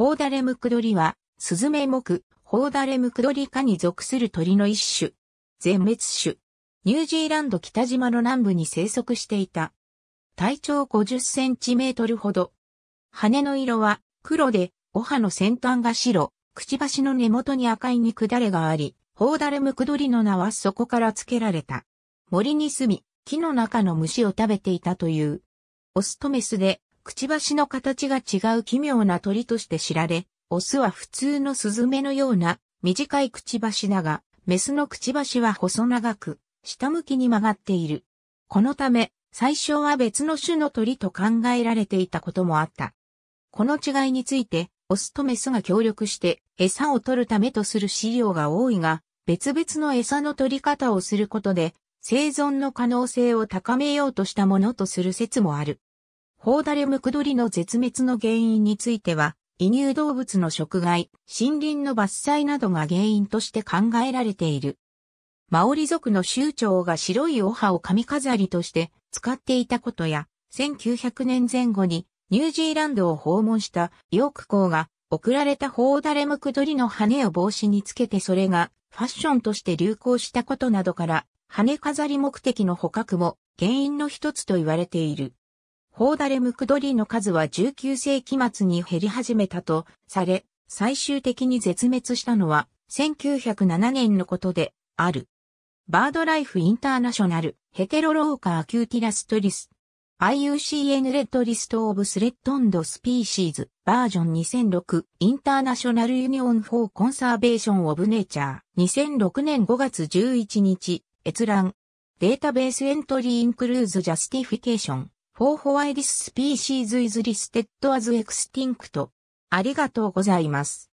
ホーダレムクドリは、スズメ目、ホーダレムクドリ科に属する鳥の一種。全滅種。ニュージーランド北島の南部に生息していた。体長50センチメートルほど。羽の色は黒で、お歯の先端が白、くちばしの根元に赤い肉だれがあり、ホーダレムクドリの名はそこから付けられた。森に住み、木の中の虫を食べていたという。オスとメスでくちばしの形が違う奇妙な鳥として知られ、オスは普通のスズメのような短いくちばしだが、メスのくちばしは細長く、下向きに曲がっている。このため、最初は別の種の鳥と考えられていたこともあった。この違いについて、オスとメスが協力して餌を取るためとする飼料が多いが、別々の餌の取り方をすることで、生存の可能性を高めようとしたものとする説もある。ホーダレムクドリの絶滅の原因については、移入動物の食害、森林の伐採などが原因として考えられている。マオリ族の酋長が白いオハを髪飾りとして使っていたことや、1900年前後にニュージーランドを訪問したヨーク公が送られたホーダレムクドリの羽を帽子につけてそれがファッションとして流行したことなどから、羽飾り目的の捕獲も原因の一つと言われている。ホーダレムクドリの数は19世紀末に減り始めたとされ、最終的に絶滅したのは1907年のことである。バードライフインターナショナル、ヘテロローカーキューティラストリス。IUCN レッドリストオブスレッドンドスピーシーズバージョン2006インターナショナルユニオンフォーコンサーベーションオブネイチャー2006年5月11日閲覧データベースエントリーインクルーズジャスティフィケーションフーホワイリススピーシーズイズリステッドアズエクスティンクト。ありがとうございます。